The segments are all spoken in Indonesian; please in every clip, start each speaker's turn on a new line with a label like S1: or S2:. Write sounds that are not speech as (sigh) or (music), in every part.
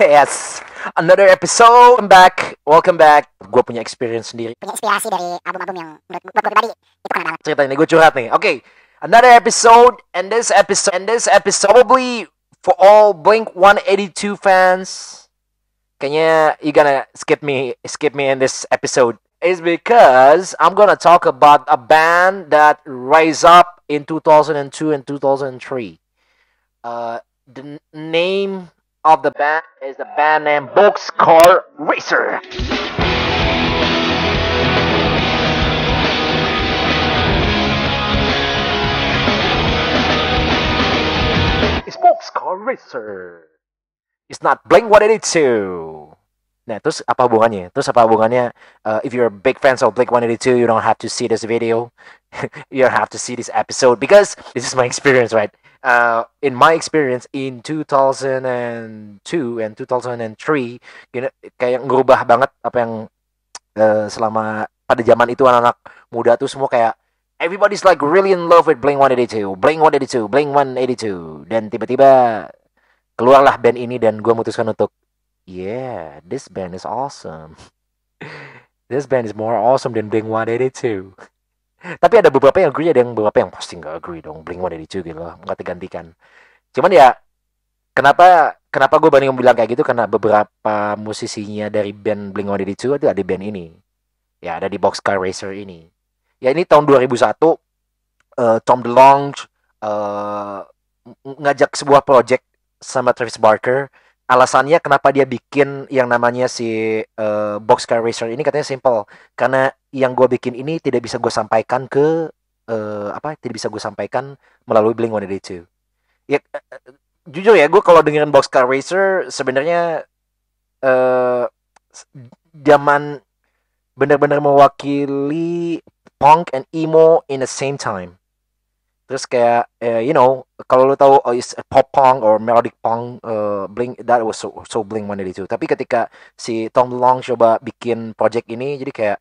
S1: Yes. Another episode. Welcome back. Welcome back. Gue punya experience sendiri. Punya inspirasi dari album-album yang menurut gue pribadi itu keren banget. Cerita ini gue curhat nih. Oke. Okay. Another episode and this episode and this episode probably for all Blink 182 fans. Kayaknya you gonna skip me skip me in this episode is because I'm gonna talk about a band that rise up in 2002 and 2003. Uh, the name of the band is the band name Boxcar Racer. It's Boxcar Racer. It's not Blink 182. Nah, terus apa hubungannya? Terus apa hubungannya? Uh, if you're big fans of Blink 182, you don't have to see this video. (laughs) you don't have to see this episode because this is my experience, right? uh, in my experience in 2002 and 2003 gini, kayak ngubah banget apa yang uh, selama pada zaman itu anak-anak muda tuh semua kayak everybody's like really in love with Blink 182, Blink 182, Blink 182 dan tiba-tiba keluarlah band ini dan gue memutuskan untuk yeah this band is awesome (laughs) this band is more awesome than Blink 182 tapi ada beberapa yang agree ada yang beberapa yang pasti nggak agree dong Blink One itu gitu loh nggak tergantikan cuman ya kenapa kenapa gue banding bilang kayak gitu karena beberapa musisinya dari band Blink One itu ada di band ini ya ada di Boxcar Racer ini ya ini tahun 2001 uh, eh, Tom DeLonge uh, ngajak sebuah project sama Travis Barker alasannya kenapa dia bikin yang namanya si uh, box car racer ini katanya simple karena yang gue bikin ini tidak bisa gue sampaikan ke uh, apa tidak bisa gue sampaikan melalui Blink one ya uh, uh, jujur ya gue kalau dengerin box car racer sebenarnya uh, zaman benar-benar mewakili punk and emo in the same time terus kayak uh, you know kalau lu tahu oh, is pop punk or melodic punk uh, blink that was so so bling one itu tapi ketika si Tom Long coba bikin project ini jadi kayak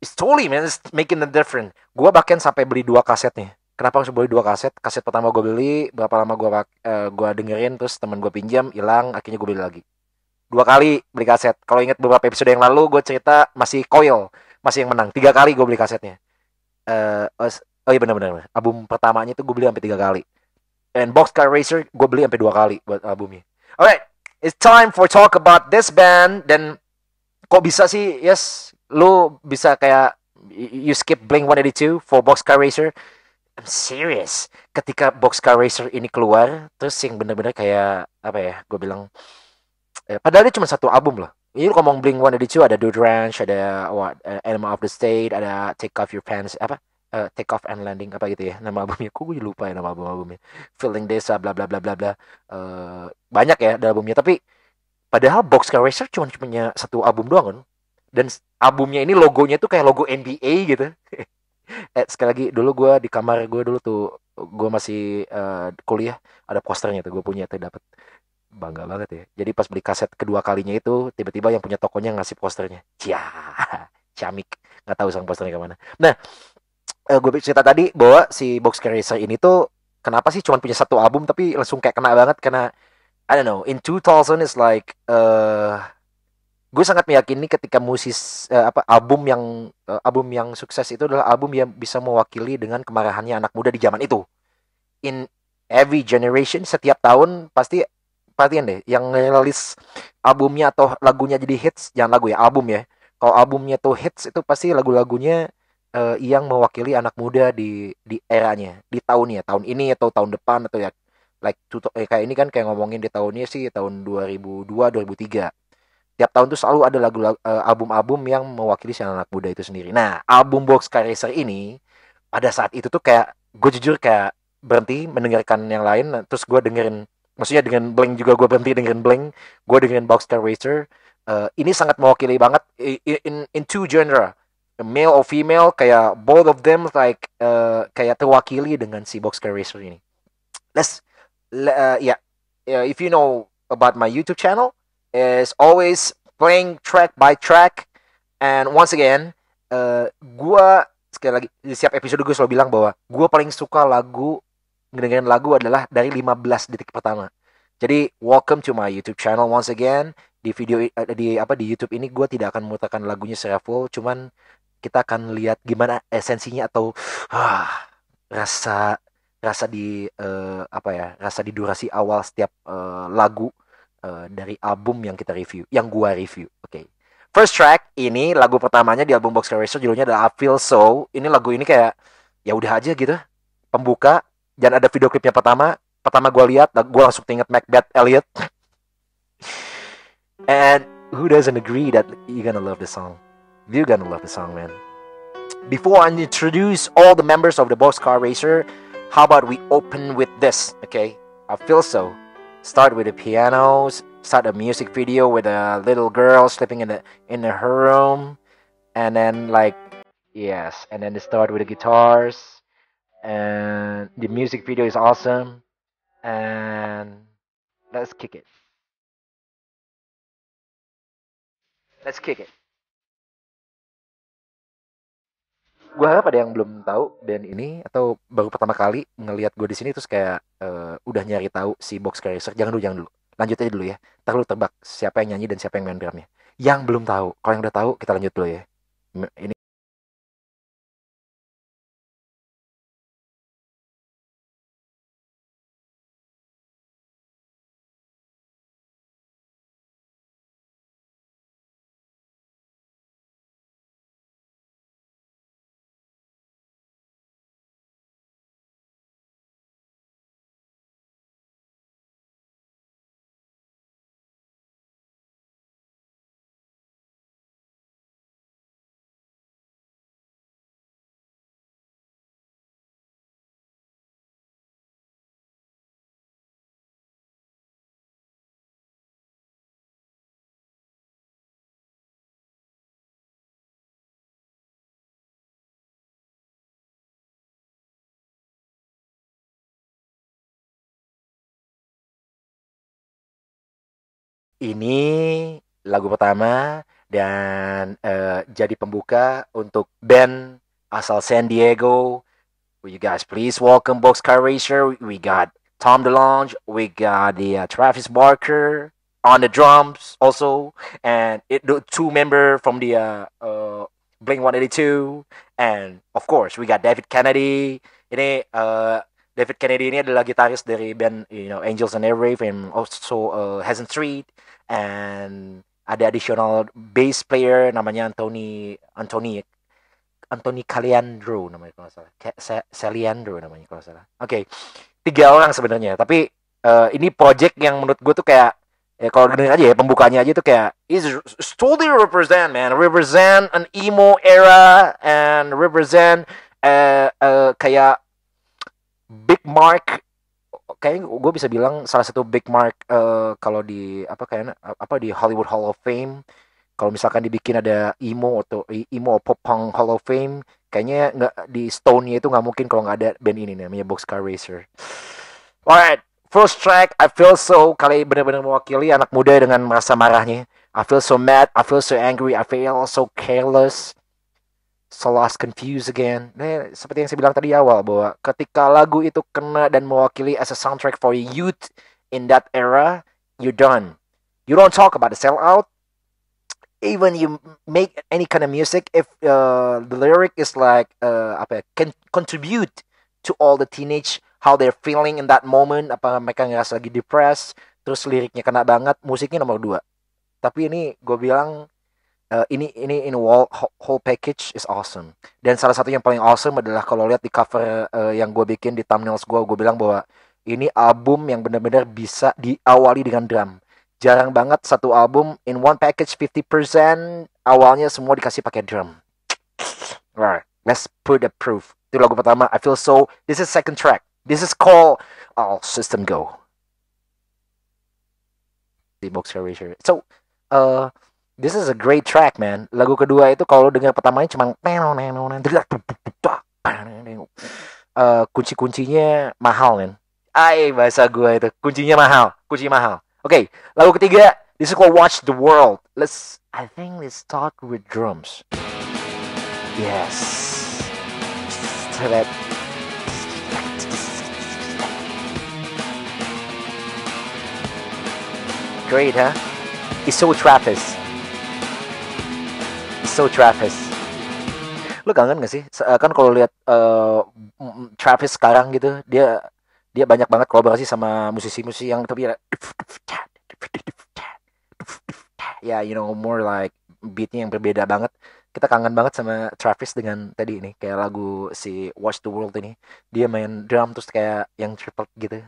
S1: it's totally man it's making the different gue bahkan sampai beli dua kaset nih kenapa harus beli dua kaset kaset pertama gue beli berapa lama gue uh, gua dengerin terus teman gue pinjam hilang akhirnya gue beli lagi dua kali beli kaset kalau ingat beberapa episode yang lalu gue cerita masih coil masih yang menang tiga kali gue beli kasetnya uh, oh iya benar-benar album pertamanya itu gue beli sampai tiga kali and Box Car Racer gue beli sampai dua kali buat albumnya alright it's time for talk about this band dan kok bisa sih yes lu bisa kayak you skip Blink 182 for Box Car Racer I'm serious ketika Box Car Racer ini keluar terus yang bener-bener kayak apa ya gue bilang eh, padahal dia cuma satu album loh ini lu ngomong Blink 182 ada Dude Ranch ada what, uh, Animal of the State ada Take Off Your Pants apa uh, take off and landing apa gitu ya nama albumnya kok gue lupa ya nama album albumnya feeling desa bla bla bla bla bla uh, banyak ya ada albumnya tapi padahal Boxcar Racer cuma punya satu album doang kan dan albumnya ini logonya tuh kayak logo NBA gitu (laughs) eh, sekali lagi dulu gue di kamar gue dulu tuh gue masih uh, kuliah ada posternya tuh gue punya tuh dapat bangga banget ya jadi pas beli kaset kedua kalinya itu tiba-tiba yang punya tokonya ngasih posternya cia (laughs) camik nggak tahu sang posternya kemana nah eh, gue cerita tadi bahwa si Box Racer ini tuh kenapa sih cuma punya satu album tapi langsung kayak kena banget karena I don't know in 2000 is like uh, eh, gue sangat meyakini ketika musis uh, apa album yang uh, album yang sukses itu adalah album yang bisa mewakili dengan kemarahannya anak muda di zaman itu in every generation setiap tahun pasti pasti deh yang rilis albumnya atau lagunya jadi hits jangan lagu ya album ya kalau albumnya tuh hits itu pasti lagu-lagunya uh, yang mewakili anak muda di di eranya, di tahunnya, tahun ini atau tahun depan atau ya like tuto, eh, kayak ini kan kayak ngomongin di tahunnya sih tahun 2002 2003. Tiap tahun tuh selalu ada lagu eh, album-album yang mewakili si anak muda itu sendiri. Nah, album Box Car Racer ini pada saat itu tuh kayak gue jujur kayak berhenti mendengarkan yang lain terus gue dengerin maksudnya dengan blank juga gue berhenti dengerin blank gue dengerin boxcar racer uh, eh, ini sangat mewakili banget in, in, in two genre male or female kayak both of them like uh, kayak terwakili dengan si box racer ini. Let's uh, yeah, yeah if you know about my YouTube channel, is always playing track by track and once again, uh, gua sekali lagi di setiap episode gue selalu bilang bahwa gua paling suka lagu dengan lagu adalah dari 15 detik pertama. Jadi welcome to my YouTube channel once again. Di video di apa di YouTube ini gue tidak akan memutarkan lagunya secara full, cuman kita akan lihat gimana esensinya atau ah, rasa rasa di uh, apa ya rasa di durasi awal setiap uh, lagu uh, dari album yang kita review yang gua review oke okay. first track ini lagu pertamanya di album Box Racer judulnya adalah I Feel So ini lagu ini kayak ya udah aja gitu pembuka dan ada video klipnya pertama pertama gua lihat gua langsung inget Macbeth Elliot and who doesn't agree that you gonna love the song You're gonna love the song, man. Before I introduce all the members of the Boss Car Racer, how about we open with this, okay? I feel so. Start with the pianos, start a music video with a little girl sleeping in the in her room, and then like yes, and then they start with the guitars, and the music video is awesome, and let's kick it.
S2: Let's kick it. gue
S1: harap ada yang belum tahu band ini atau baru pertama kali ngelihat gue di sini terus kayak uh, udah nyari tahu si Box Racer. Jangan dulu, jangan dulu. Lanjut aja dulu ya. terlalu lu tebak siapa yang nyanyi dan siapa yang main drumnya. Yang belum tahu, kalau yang udah tahu kita lanjut dulu ya. Ini Ini lagu pertama dan uh, jadi pembuka untuk band asal San Diego. Will you guys please welcome Boxcar Racer? We got Tom DeLonge, we got the uh, Travis Barker on the drums also, and it the two member from the uh, uh, Blink 182, and of course we got David Kennedy. Ini uh, David Kennedy ini adalah gitaris dari band you know Angels and Airwaves, and also uh, Hasn't Street and ada additional bass player namanya Anthony Anthony Anthony Caliandro namanya kalau salah. Caliandro namanya kalau salah. Oke. Okay. Tiga orang sebenarnya, tapi uh, ini project yang menurut gue tuh kayak ya kalau dengerin aja ya pembukanya aja tuh kayak is totally represent man represent an emo era and represent uh, uh, kayak big mark kayaknya gue bisa bilang salah satu big mark uh, kalau di apa kayak apa di Hollywood Hall of Fame kalau misalkan dibikin ada emo atau emo pop punk Hall of Fame kayaknya nggak di Stone-nya itu nggak mungkin kalau nggak ada band ini namanya Boxcar Racer. Alright, first track I feel so kali benar-benar mewakili anak muda dengan merasa marahnya. I feel so mad, I feel so angry, I feel so careless. Solas Confused Again. Nah, seperti yang saya bilang tadi awal bahwa ketika lagu itu kena dan mewakili as a soundtrack for youth in that era, you done. You don't talk about the sellout. Even you make any kind of music, if uh, the lyric is like uh, apa ya, can contribute to all the teenage how they're feeling in that moment, apa mereka ngerasa lagi depressed, terus liriknya kena banget, musiknya nomor dua. Tapi ini gue bilang uh, ini ini in whole whole package is awesome. Dan salah satu yang paling awesome adalah kalau lihat di cover uh, yang gue bikin di thumbnails gue, gue bilang bahwa ini album yang benar-benar bisa diawali dengan drum. Jarang banget satu album in one package 50% awalnya semua dikasih pakai drum. Alright, let's put the proof. Itu lagu pertama, I feel so. This is second track. This is called All oh, System Go. The box So, uh, This is a great track, man. Lagu kedua itu kalau dengar pertamanya cuma uh, kunci-kuncinya mahal, man Ay, bahasa gue itu. Kuncinya mahal, kunci mahal. Oke, lagu ketiga this is called Watch the World. Let's I think let's talk with drums. Yes. Great, huh? It's so Trappist. So Travis. Lu kangen gak sih? Kan kalau lihat uh, Travis sekarang gitu, dia dia banyak banget kolaborasi sama musisi-musisi yang tapi ya, you know more like beatnya yang berbeda banget kita kangen banget sama Travis dengan tadi ini kayak lagu si Watch the World ini dia main drum terus kayak yang triple gitu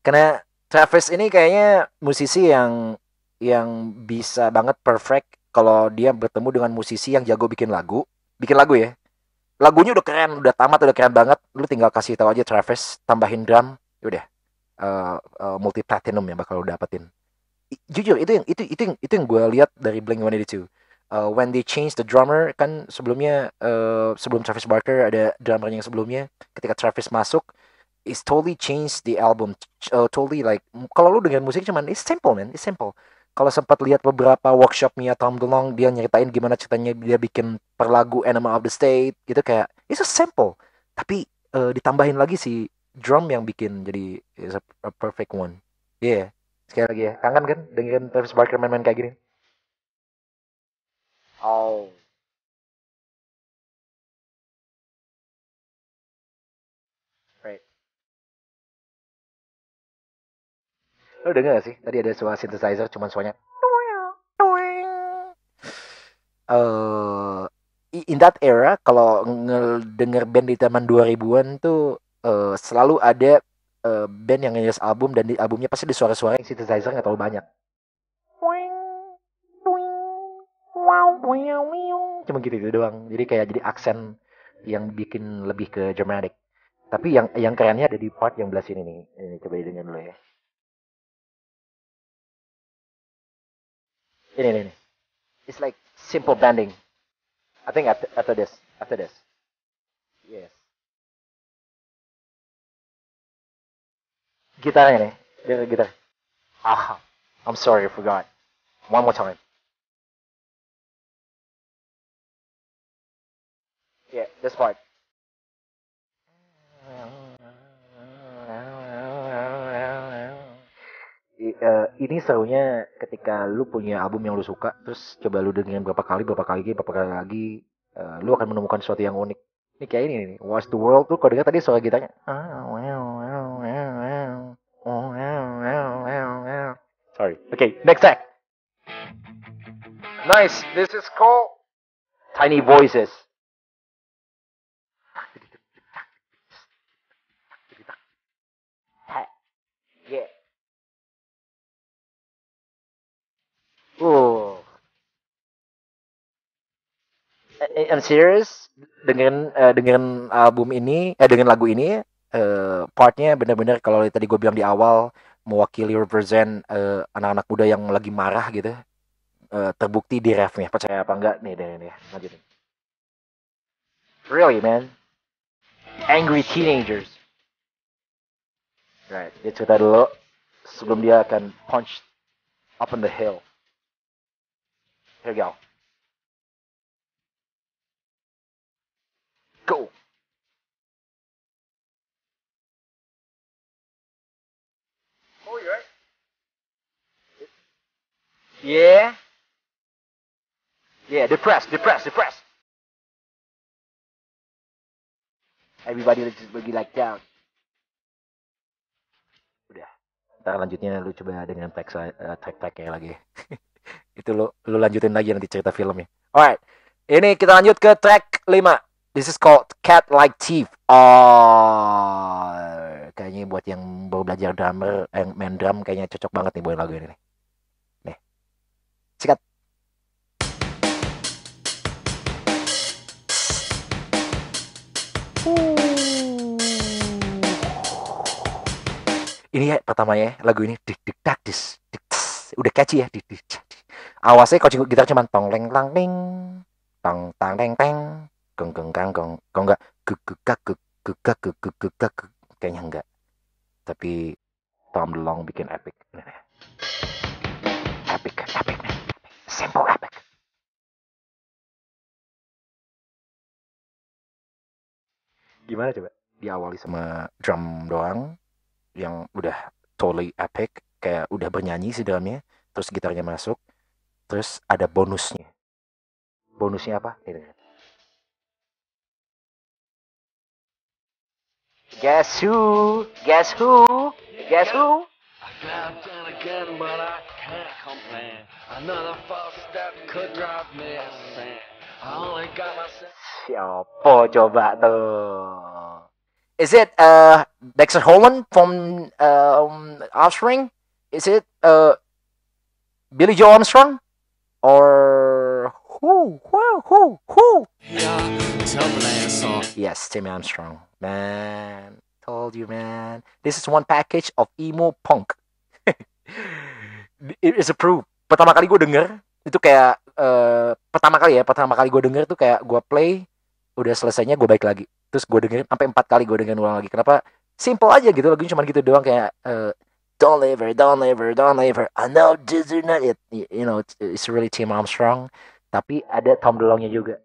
S1: karena Travis ini kayaknya musisi yang yang bisa banget perfect kalau dia bertemu dengan musisi yang jago bikin lagu, bikin lagu ya. Lagunya udah keren, udah tamat, udah keren banget. Lu tinggal kasih tahu aja Travis, tambahin drum, ya udah uh, eh, uh, eh, multi platinum ya, bakal lu dapetin. I, jujur itu yang itu itu yang itu yang gue lihat dari Blink 182. Uh, eh, when they change the drummer kan sebelumnya uh, sebelum Travis Barker ada drummer yang sebelumnya ketika Travis masuk it's totally change the album uh, totally like kalau lu dengan musik cuman it's simple man it's simple kalau sempat lihat beberapa workshop Mia Tom DeLong dia nyeritain gimana ceritanya dia bikin per lagu Animal of the State gitu kayak it's a sample tapi uh, ditambahin lagi si drum yang bikin jadi a, perfect one yeah sekali lagi ya kangen kan dengerin Travis Barker main-main kayak gini
S2: oh Lo denger gak sih? Tadi ada suara synthesizer
S1: cuman suaranya. Uh, in that era kalau denger band di zaman 2000-an tuh uh, selalu ada uh, band yang ngeris album dan di albumnya pasti di suara-suara yang synthesizer gak terlalu banyak. Cuma gitu, gitu doang. Jadi kayak jadi aksen yang bikin lebih ke dramatic. Tapi yang yang kerennya ada di part yang belas ini nih. Ini coba didengar dulu ya.
S2: ini eh, ini it's like simple bending I think after, after this after this yes guitar ini the guitar ah I'm sorry I forgot one more time yeah this part
S1: I, uh, ini serunya ketika lu punya album yang lu suka terus coba lu dengerin berapa kali berapa kali lagi berapa kali lagi uh, lu akan menemukan sesuatu yang unik ini kayak ini nih Watch the World tuh kau dengar tadi suara gitarnya sorry okay
S2: next track nice this is called Tiny Voices
S1: Oh. Eh, And eh, serious dengan uh, eh, dengan album ini eh dengan lagu ini uh, partnya benar-benar kalau tadi gue bilang di awal mewakili represent anak anak-anak muda yang lagi marah gitu uh, terbukti di refnya percaya apa enggak nih deh nih lanjutin really man angry teenagers
S2: right dia cerita dulu sebelum dia akan punch up on the hill we go. Go. Oh, you right? Yeah. Yeah, depress, depress, depress. Everybody just bagi like down.
S1: Udah. Ntar lanjutnya lu coba dengan track eh, track-tracknya lagi. (laughs) itu lo lu lanjutin lagi nanti cerita filmnya. Alright, ini kita lanjut ke track 5. This is called Cat Like Chief. Oh, ah, kayaknya buat yang baru belajar drummer, eh, main drum kayaknya cocok banget nih buat lagu ini. Nih, sikat. Ini ya pertamanya ya, lagu ini dik dik dak dis dik udah catchy ya di, di, di. awasnya kalau gitar cuma tong leng lang ting tong tang teng teng geng geng gang geng kau enggak gegak gegak gegak gak kayaknya enggak tapi Tom Long bikin epic
S2: epic epic simple epic gimana coba
S1: diawali sama drum doang yang udah totally epic kayak udah bernyanyi sih dalamnya, terus gitarnya masuk terus ada bonusnya bonusnya apa ini
S2: guess who guess who guess who
S1: Siapa coba tuh? Is it uh, Dexter Holland from um, Offspring? Is it uh, Billy Joe Armstrong or who? Who? Who? Who? Yes, Timmy Armstrong. Man, told you, man. This is one package of emo punk. (laughs) It is approved. Pertama kali gue denger itu kayak uh, pertama kali ya, pertama kali gue denger tuh kayak gue play udah selesainya gue baik lagi. Terus gue dengerin sampai empat kali gue dengerin ulang lagi. Kenapa? Simple aja gitu lagunya cuma gitu doang kayak uh, don't leave her, don't leave her, don't leave her. I know this is not it. You know, it's, it's really Tim Armstrong. Tapi ada Tom DeLonge-nya juga.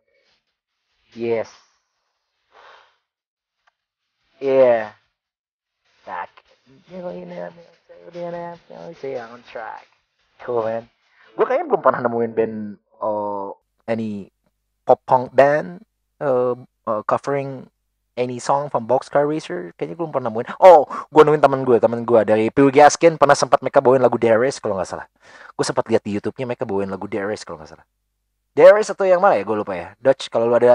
S1: Yes. Yeah. Back. Millionaire, millionaire, millionaire, on track. Cool, man. Gue kayaknya belum pernah nemuin band uh, any pop punk band uh, uh, covering any song from Boxcar Racer kayaknya gue belum pernah nemuin oh gue nemuin teman gue teman gue dari Pure Gaskin pernah sempat mereka bawain lagu Darius kalau nggak salah gue sempat lihat di YouTube-nya mereka bawain lagu Darius kalau nggak salah Darius atau yang mana ya gue lupa ya Dutch kalau lu ada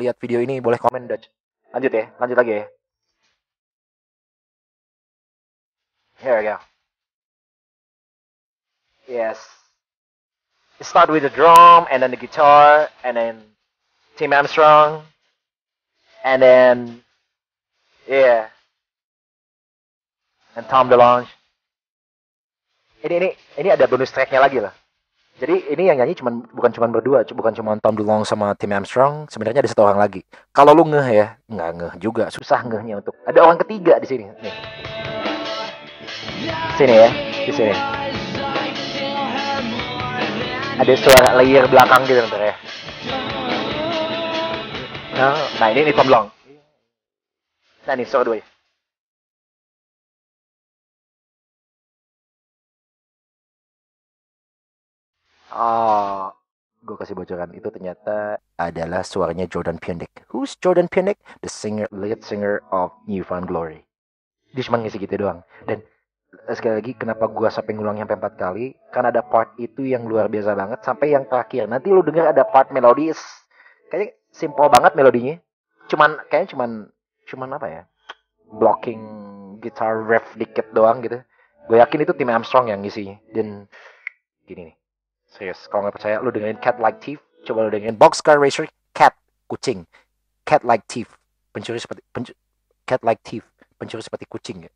S1: lihat video ini boleh komen Dutch lanjut ya lanjut lagi ya
S2: here we go yes
S1: It start with the drum and then the guitar and then Tim Armstrong and then yeah, and Tom DeLonge. Ini ini ini ada bonus tracknya lagi lah. Jadi ini yang nyanyi cuman bukan cuman berdua, bukan cuma Tom DeLonge sama Tim Armstrong, sebenarnya ada satu orang lagi. Kalau lu ngeh ya, nggak ngeh juga, susah ngehnya untuk. Ada orang ketiga di sini. Nih. Sini ya, di sini. Ada suara layer belakang gitu ntar ya nah, ini nih này long, lòng. ini so đuôi. Oh, gue kasih bocoran itu ternyata adalah suaranya Jordan Pienick. Who's Jordan Pienick? The singer, lead singer of New Found Glory. Dia cuma ngisi gitu doang. Dan eh, sekali lagi kenapa gua sampai ngulang sampai empat kali karena ada part itu yang luar biasa banget sampai yang terakhir nanti lu denger ada part melodis kayaknya simple banget melodinya. Cuman kayaknya cuman cuman apa ya? Blocking guitar riff dikit doang gitu. Gue yakin itu tim Armstrong yang ngisinya. Dan gini nih. Serius, kalau nggak percaya lu dengerin Cat Like Thief, coba lu dengerin Boxcar Racer Cat kucing. Cat Like Thief, pencuri seperti pencu- Cat Like Thief, pencuri seperti kucing. ya.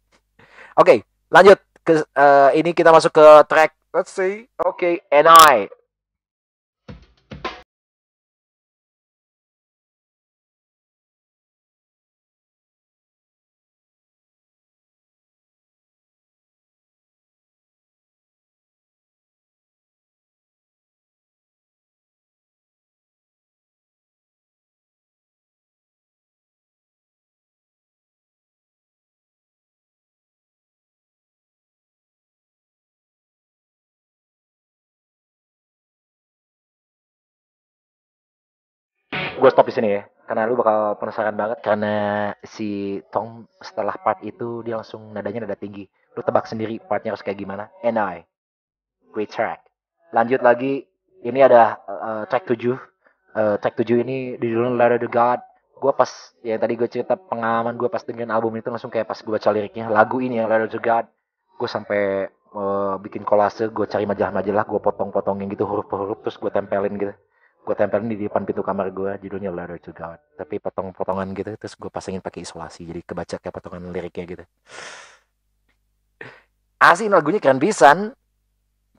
S1: Oke, okay, lanjut ke uh, ini kita masuk ke track Let's see.
S2: Okay, and I gue stop
S1: di sini ya karena lu bakal penasaran banget karena si Tom setelah part itu dia langsung nadanya nada tinggi lu tebak sendiri partnya harus kayak gimana and I great track lanjut lagi ini ada uh, track 7 uh, eh, track 7 ini di judulnya Ladder to God gue pas ya tadi gue cerita pengalaman gue pas dengerin album itu langsung kayak pas gue baca liriknya lagu ini yang Letter to God gue sampai uh, bikin kolase gue cari majalah-majalah gue potong-potongin gitu huruf-huruf terus gue tempelin gitu gue tempelin di depan pintu kamar gue judulnya Letter to God tapi potong-potongan gitu terus gue pasangin pakai isolasi jadi kebaca kayak potongan liriknya gitu asin lagunya keren pisan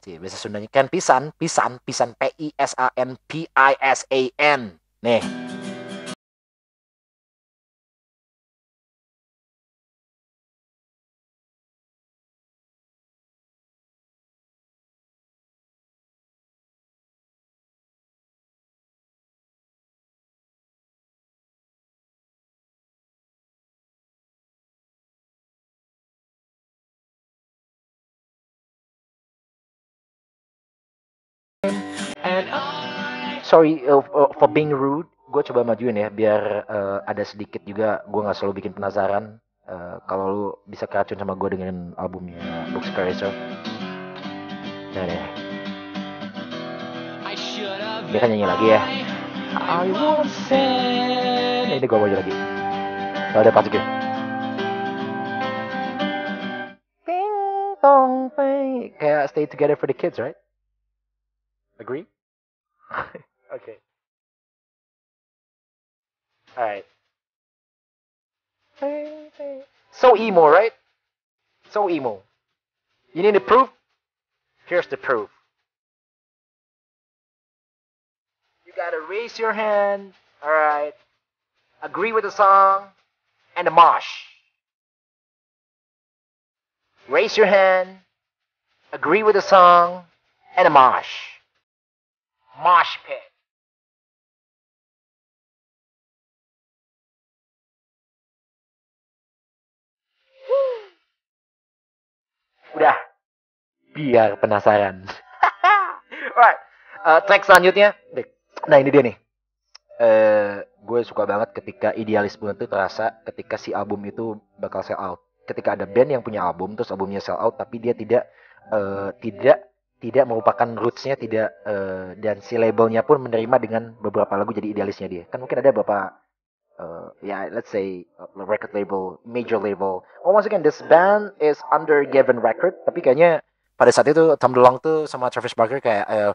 S1: sih iya, biasa Sundanya keren pisan pisan pisan P I S A N P I S A N nih sorry uh, uh, for being rude. Gue coba majuin ya biar uh, ada sedikit juga gue nggak selalu bikin penasaran. Uh, kalau lu bisa keracun sama gue dengan albumnya Books Carousel. Nah, deh. Dia kan nyanyi lagi ya. I won't Ini gue mau lagi. Kalau ada pas gitu. tong ping. Kayak stay together for the kids, right?
S2: Agree? (laughs) Okay. Alright. So emo, right? So emo. You need the proof? Here's the proof. You gotta raise your hand, alright, agree with the song, and the mosh. Raise your hand, agree with the song, and a mosh. Mosh pit. Udah.
S1: Biar penasaran.
S2: Alright. (laughs) Uh, eh,
S1: track selanjutnya. Nah ini dia nih. Uh, gue suka banget ketika idealisme itu terasa ketika si album itu bakal sell out. Ketika ada band yang punya album terus albumnya sell out tapi dia tidak uh, tidak tidak merupakan rootsnya tidak uh, dan si labelnya pun menerima dengan beberapa lagu jadi idealisnya dia kan mungkin ada beberapa uh, yeah, let's say uh, a record label, major label. Oh, once again, this band is under given record, tapi kayaknya pada saat itu Tom DeLonge tuh sama Travis Barker kayak uh,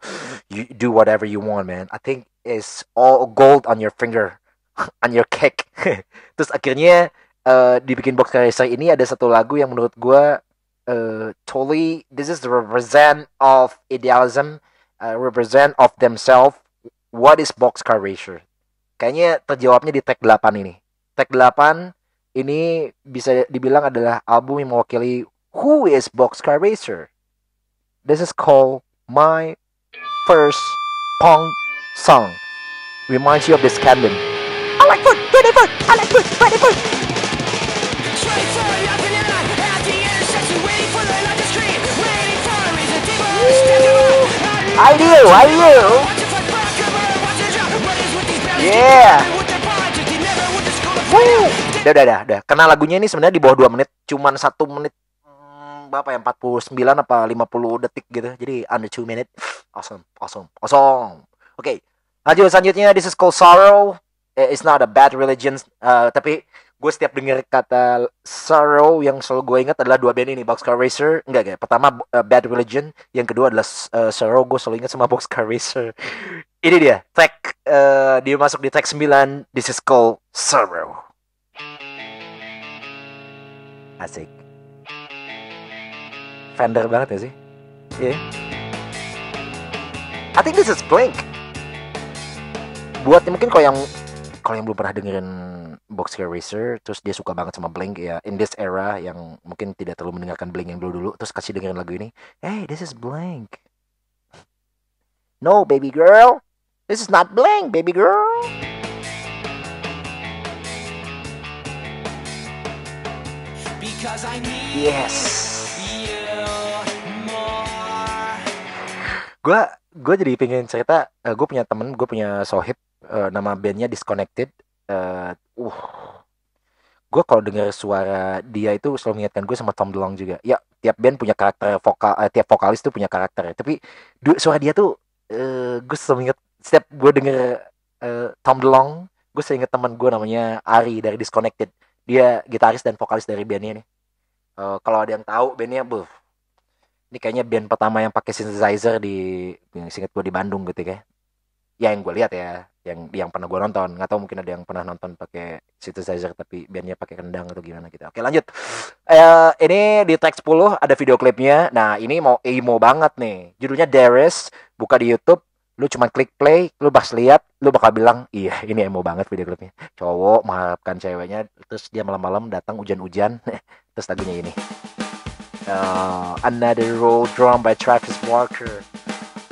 S1: you do whatever you want, man. I think is all gold on your finger, (laughs) on your cake. (laughs) Terus akhirnya uh, dibikin box karya ini ada satu lagu yang menurut gue uh, totally this is the represent of idealism, uh, represent of themselves. What is boxcar racer? Kayaknya terjawabnya di track 8 ini. Track 8 ini bisa dibilang adalah album yang mewakili Who is Boxcar Racer. This is called My First Punk Song. Reminds you of this Scandal. I like food, ready food, I like food, ready food. I do, I do. Yeah. Woo. Udah, udah, udah, udah. Karena lagunya ini sebenarnya di bawah 2 menit, cuman 1 menit hmm, berapa ya? 49 apa 50 detik gitu. Jadi under 2 minute. Awesome, awesome, awesome. Oke. Okay.
S2: Lanjut selanjutnya
S1: this is called sorrow. Eh, it's not a bad religion. Uh, tapi gue setiap denger kata sorrow yang selalu gue ingat adalah dua band ini Boxcar Racer enggak kayak pertama uh, Bad Religion yang kedua adalah uh, sorrow gue selalu ingat sama Boxcar Racer ini dia track uh, dia masuk di track 9 this is called sorrow asik Fender banget ya sih yeah. I think this is Blink buat mungkin kalau yang kalau yang belum pernah dengerin Boxcar Racer terus dia suka banget sama Blink ya in this era yang mungkin tidak terlalu mendengarkan Blink yang dulu-dulu terus kasih dengerin lagu ini hey this is Blink no baby girl This is not blank, baby girl. Because I need yes. Gue gue jadi pengen cerita. Uh, eh, gue punya temen, gue punya sohib. Uh, nama bandnya Disconnected. Eh, uh, uh gue kalau dengar suara dia itu selalu mengingatkan gue sama Tom DeLonge juga. Ya, tiap band punya karakter vokal, uh, tiap vokalis tuh punya karakter. Tapi du, suara dia tuh uh, gue selalu inget setiap gue denger uh, Tom DeLong gue inget teman gue namanya Ari dari Disconnected dia gitaris dan vokalis dari bandnya nih uh, kalau ada yang tahu bandnya buh ini kayaknya band pertama yang pakai synthesizer di yang singkat gue di Bandung gitu ya ya yang gue lihat ya yang yang pernah gue nonton nggak tahu mungkin ada yang pernah nonton pakai synthesizer tapi bandnya pakai kendang atau gimana gitu oke lanjut uh, ini di track 10 ada video klipnya nah ini mau emo banget nih judulnya Darius buka di YouTube lu cuma klik play, lu bakal lihat, lu bakal bilang, iya ini emo banget video klipnya. Cowok mengharapkan ceweknya, terus dia malam-malam datang hujan-hujan, (laughs) terus lagunya ini. Uh, Another Roll drawn by Travis Walker.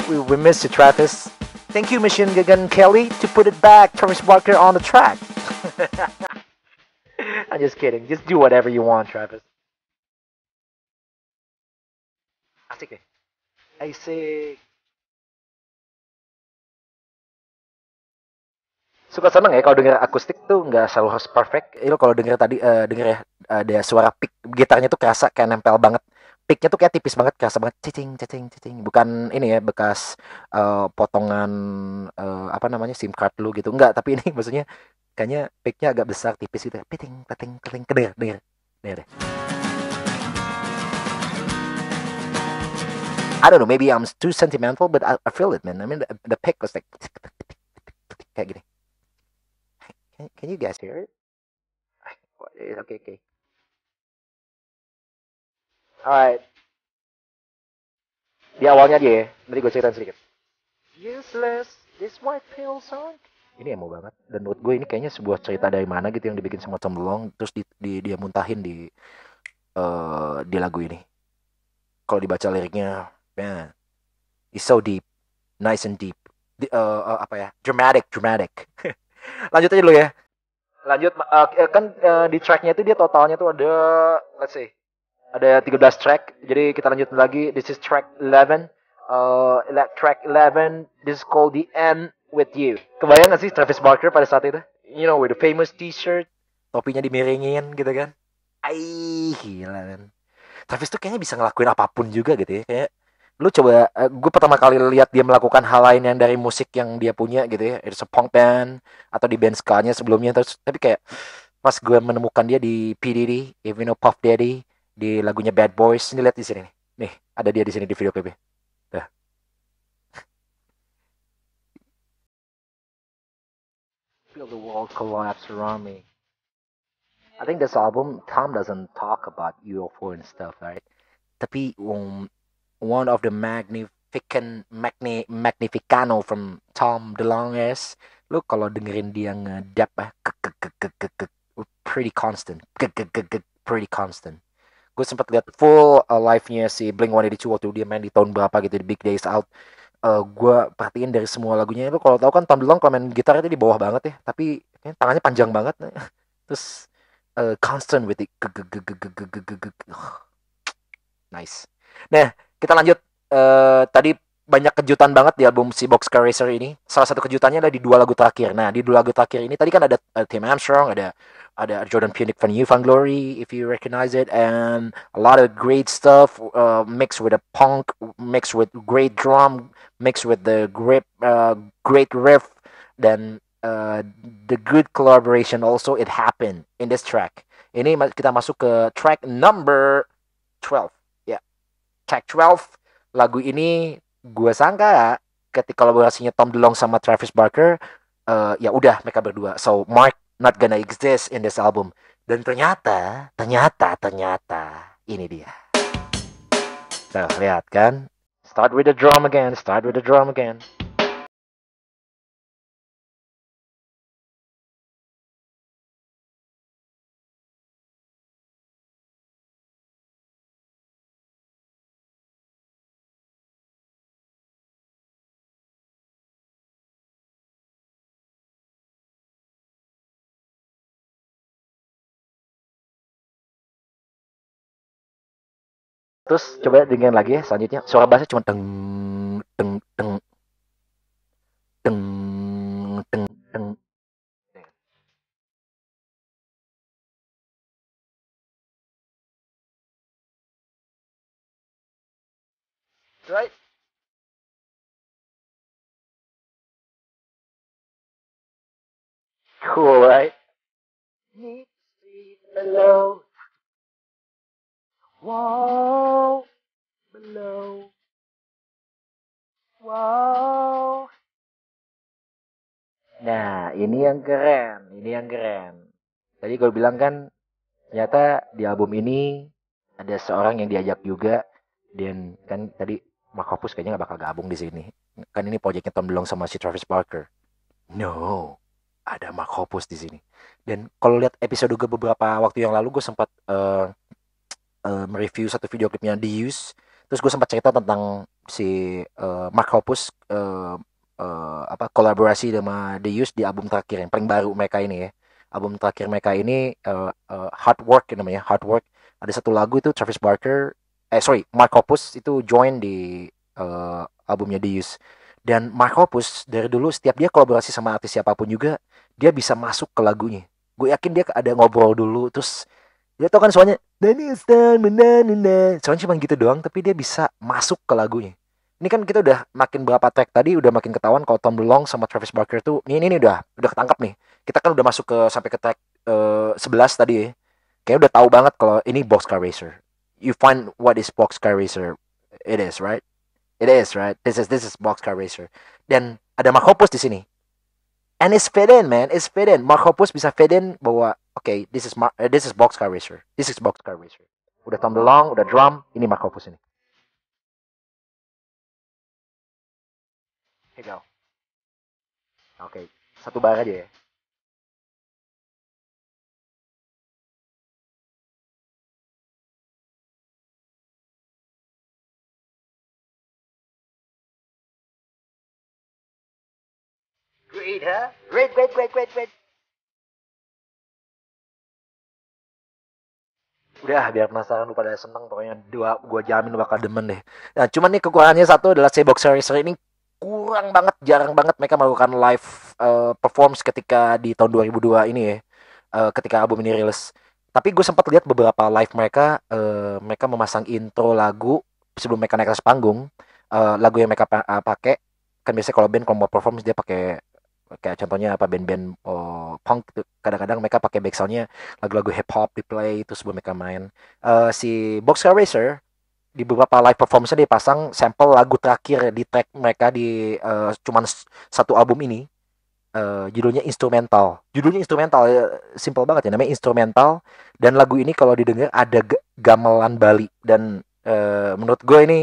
S1: We, we miss you Travis. Thank you Mission Gagan Kelly to put it back Travis Walker on the track. (laughs) I'm just kidding. Just do whatever you want, Travis.
S2: Asik deh. Asik. suka seneng ya kalau denger
S1: akustik tuh nggak selalu harus perfect. Itu iya, kalau denger tadi uh, denger ya ada suara pick gitarnya tuh kerasa kayak nempel banget. Picknya tuh kayak tipis banget, kerasa banget cicing cicing cicing. Bukan ini ya bekas uh, potongan uh, apa namanya SIM card lu gitu. Enggak, tapi (laughs) ini maksudnya kayaknya picknya agak besar tipis gitu. Piting piting, piting, kedenger denger. Denger deh. I don't know, maybe I'm too sentimental, but I, I feel it, man. I mean, the, the pick was like, (laughs) kayak gini. Can, you guys hear it? Eh, okay, okay.
S2: Alright. Di awalnya dia, ya. nanti gue
S1: ceritain sedikit. Useless, this white pill song. Ini emo banget. Dan menurut gue ini kayaknya sebuah cerita dari mana gitu yang dibikin semacam long, terus di, di, dia muntahin di uh, di lagu ini. Kalau dibaca liriknya, man, it's so deep, nice and deep, di, uh, uh, apa ya, dramatic, dramatic. (laughs) lanjut aja dulu ya lanjut uh, kan uh, di tracknya itu dia totalnya tuh ada let's see ada 13 track jadi kita lanjut lagi this is track 11 uh, track 11 this is called the end with you kebayang gak sih Travis Barker pada saat itu you know with the famous t-shirt topinya dimiringin gitu kan Aih, gila kan Travis tuh kayaknya bisa ngelakuin apapun juga gitu ya kayak lu coba uh, eh, gue pertama kali lihat dia melakukan hal lain yang dari musik yang dia punya gitu ya itu punk band atau di band ska sebelumnya terus tapi kayak pas gue menemukan dia di PDD if you Puff Daddy di lagunya Bad Boys ini lihat di sini nih nih ada dia di sini di video PB Feel the world collapse around me. I think this album Tom doesn't talk about UFO and stuff, right? Tapi um, one of the magnificent magni, magnificano from Tom DeLonge, lu kalau dengerin dia ngedap ah pretty constant pretty constant gue sempat lihat full uh, live nya si Blink Eighty waktu dia main di tahun berapa gitu di Big Days Out uh, gue perhatiin dari semua lagunya itu kalau tau kan Tom DeLonge kalau main gitar itu di bawah banget ya tapi ya, tangannya panjang banget terus uh, constant with it nice nah kita lanjut uh, tadi banyak kejutan banget di album si Boxcar Racer ini. Salah satu kejutannya ada di dua lagu terakhir. Nah, di dua lagu terakhir ini tadi kan ada, ada eh, Tim Armstrong, ada ada Jordan Punick from and Glory, if you recognize it, and a lot of great stuff uh, mixed with a punk, mixed with great drum, mixed with the great uh, great riff, then uh, the good collaboration also it happened in this track. Ini kita masuk ke track number 12. Tech 12 lagu ini gue sangka ketika kolaborasinya Tom DeLonge sama Travis Barker uh, ya udah mereka berdua so Mark not gonna exist in this album dan ternyata ternyata ternyata ini dia Tuh, nah, lihat kan start with the drum again
S2: start with the drum again Terus coba dengerin lagi ya, selanjutnya suara bassnya cuma teng teng teng teng teng teng. Right. Cool, right? Need to alone. Wow, below. Wow.
S1: Nah, ini yang
S2: keren,
S1: ini yang keren. Tadi gue bilang kan, ternyata di album ini ada seorang yang diajak juga, dan kan tadi Makopus kayaknya gak bakal gabung di sini. Kan ini proyeknya Tom DeLonge sama si Travis Barker. No, ada Makopus di sini. Dan kalau lihat episode gue beberapa waktu yang lalu, gue sempat uh, uh, mereview satu video klipnya The Use terus gue sempat cerita tentang si uh, Mark Hoppus uh, uh, apa kolaborasi sama The Use di album terakhir yang paling baru mereka ini ya album terakhir mereka ini uh, uh, Hard Work namanya Hard Work ada satu lagu itu Travis Barker eh sorry Mark Hoppus itu join di uh, albumnya The Use dan Mark Hoppus dari dulu setiap dia kolaborasi sama artis siapapun juga dia bisa masuk ke lagunya gue yakin dia ada ngobrol dulu terus dia tau kan soalnya Soalnya cuma gitu doang tapi dia bisa masuk ke lagunya. Ini kan kita udah makin berapa track tadi udah makin ketahuan kalau Tom DeLonge sama Travis Barker tuh ini ini, ini udah udah ketangkap nih. Kita kan udah masuk ke sampai ke track uh, eh, 11 tadi ya. Kayaknya udah tahu banget kalau ini Boxcar Racer. You find what is Boxcar Racer. It is, right? It is, right? This is this is Boxcar Racer. Dan ada Mark Hoppus di sini. And it's fit in, man. It's fit in. Mark Hoppus bisa fit in bahwa okay, this is Mar uh, eh, this is boxcar racer. This is boxcar racer. Udah long, udah drum, ini Markovus ini.
S2: Here you go. Oke, okay. satu bar aja ya. Great, huh? Great, great, great, great, great. udah biar penasaran lu
S1: pada seneng pokoknya dua gua jamin bakal demen deh nah cuman nih kekurangannya satu adalah box Series ini kurang banget jarang banget mereka melakukan live uh, eh, performance ketika di tahun 2002 ini ya uh, ketika album ini rilis tapi gue sempat lihat beberapa live mereka uh, mereka memasang intro lagu sebelum mereka naik ke panggung uh, lagu yang mereka uh, pakai kan biasanya kalau band kalau mau perform dia pakai kayak contohnya apa band-band oh, punk kadang-kadang mereka pakai backsoundnya lagu-lagu hip hop di play itu sebelum mereka main uh, si Boxcar Racer di beberapa live performance dia pasang sampel lagu terakhir di track mereka di uh, cuman satu album ini uh, judulnya instrumental judulnya instrumental ya, simple banget ya namanya instrumental dan lagu ini kalau didengar ada gamelan Bali dan uh, menurut gue ini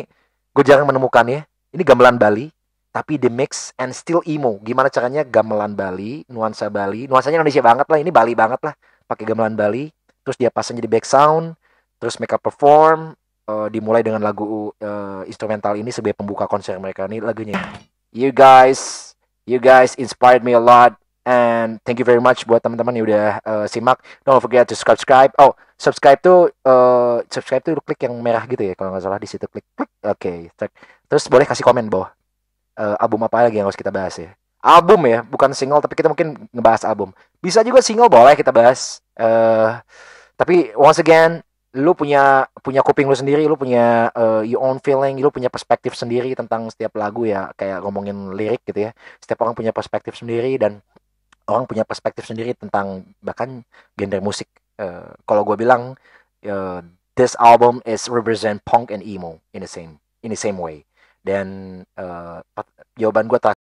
S1: gue jarang menemukannya ini gamelan Bali tapi the mix and still emo. Gimana caranya gamelan Bali, nuansa Bali, nuansanya Indonesia banget lah, ini Bali banget lah. Pakai gamelan Bali, terus dia pasang jadi back sound, terus mereka perform uh, dimulai dengan lagu uh, instrumental ini sebagai pembuka konser mereka. Ini lagunya. You guys, you guys inspired me a lot and thank you very much buat teman-teman yang udah uh, simak. Don't forget to subscribe. Oh, subscribe tuh uh, subscribe tuh klik yang merah gitu ya kalau nggak salah di situ klik Oke. Okay. Terus boleh kasih komen bawah uh, album apa lagi yang harus kita bahas ya? Album ya, bukan single tapi kita mungkin ngebahas album. Bisa juga single boleh kita bahas. Uh, tapi once again, lu punya punya kuping lu sendiri, lu punya uh, your own feeling, lu punya perspektif sendiri tentang setiap lagu ya, kayak ngomongin lirik gitu ya. Setiap orang punya perspektif sendiri dan orang punya perspektif sendiri tentang bahkan genre musik. Uh, kalau gue bilang uh, this album is represent punk and emo in the same in the same way. Dan uh,
S2: jawaban gue terakhir